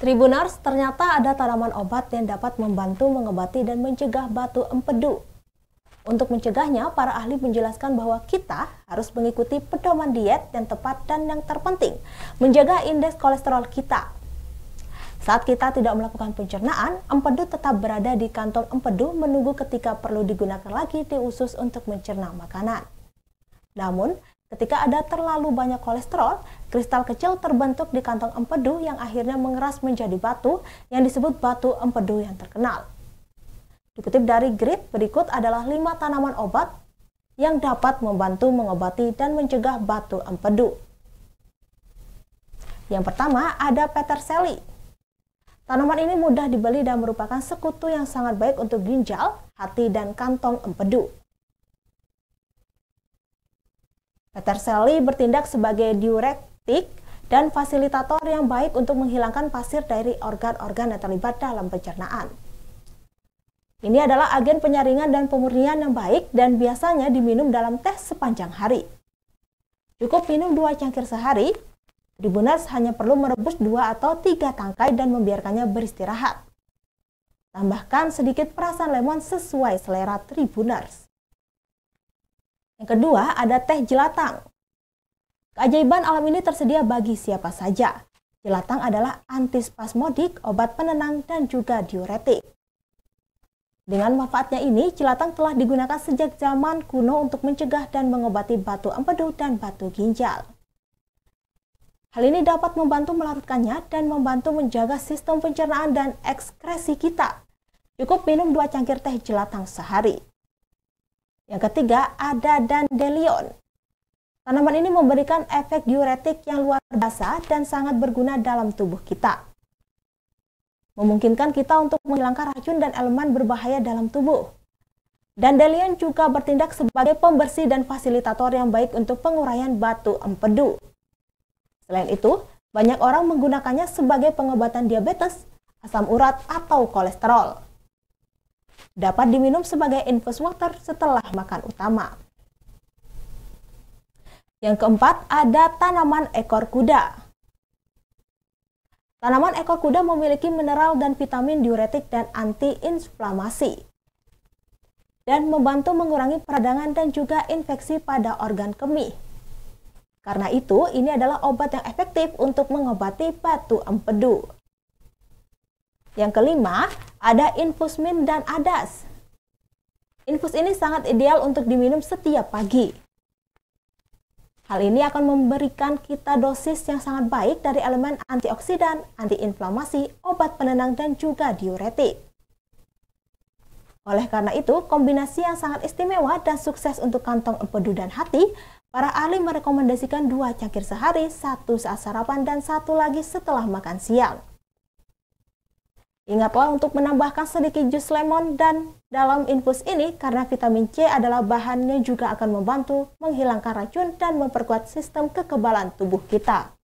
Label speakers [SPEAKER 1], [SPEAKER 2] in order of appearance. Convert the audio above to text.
[SPEAKER 1] Tribunars, ternyata ada tanaman obat yang dapat membantu mengobati dan mencegah batu empedu. Untuk mencegahnya, para ahli menjelaskan bahwa kita harus mengikuti pedoman diet yang tepat dan yang terpenting, menjaga indeks kolesterol kita. Saat kita tidak melakukan pencernaan, empedu tetap berada di kantong empedu menunggu ketika perlu digunakan lagi di usus untuk mencerna makanan. Namun, Ketika ada terlalu banyak kolesterol, kristal kecil terbentuk di kantong empedu yang akhirnya mengeras menjadi batu yang disebut batu empedu yang terkenal. Dikutip dari Grid, berikut adalah 5 tanaman obat yang dapat membantu mengobati dan mencegah batu empedu. Yang pertama ada peterseli. Tanaman ini mudah dibeli dan merupakan sekutu yang sangat baik untuk ginjal, hati, dan kantong empedu. Peter Sally bertindak sebagai diuretik dan fasilitator yang baik untuk menghilangkan pasir dari organ-organ yang terlibat dalam pencernaan. Ini adalah agen penyaringan dan pemurnian yang baik dan biasanya diminum dalam teh sepanjang hari. Cukup minum dua cangkir sehari, Tribunas hanya perlu merebus dua atau tiga tangkai dan membiarkannya beristirahat. Tambahkan sedikit perasan lemon sesuai selera Tribuners. Yang kedua, ada teh jelatang. Keajaiban alam ini tersedia bagi siapa saja. Jelatang adalah antispasmodik, obat penenang, dan juga diuretik. Dengan manfaatnya ini, jelatang telah digunakan sejak zaman kuno untuk mencegah dan mengobati batu empedu dan batu ginjal. Hal ini dapat membantu melarutkannya dan membantu menjaga sistem pencernaan dan ekskresi kita. Cukup minum dua cangkir teh jelatang sehari. Yang ketiga, ada dandelion. Tanaman ini memberikan efek diuretik yang luar biasa dan sangat berguna dalam tubuh kita. Memungkinkan kita untuk menghilangkan racun dan elemen berbahaya dalam tubuh. Dandelion juga bertindak sebagai pembersih dan fasilitator yang baik untuk penguraian batu empedu. Selain itu, banyak orang menggunakannya sebagai pengobatan diabetes, asam urat, atau kolesterol dapat diminum sebagai infus water setelah makan utama. Yang keempat, ada tanaman ekor kuda. Tanaman ekor kuda memiliki mineral dan vitamin diuretik dan antiinflamasi dan membantu mengurangi peradangan dan juga infeksi pada organ kemih. Karena itu, ini adalah obat yang efektif untuk mengobati batu empedu. Yang kelima, ada infus mint dan adas. Infus ini sangat ideal untuk diminum setiap pagi. Hal ini akan memberikan kita dosis yang sangat baik dari elemen antioksidan, antiinflamasi, obat penenang, dan juga diuretik. Oleh karena itu, kombinasi yang sangat istimewa dan sukses untuk kantong empedu dan hati, para ahli merekomendasikan dua cangkir sehari, satu saat sarapan dan satu lagi setelah makan siang. Ingatlah untuk menambahkan sedikit jus lemon dan dalam infus ini karena vitamin C adalah bahannya juga akan membantu menghilangkan racun dan memperkuat sistem kekebalan tubuh kita.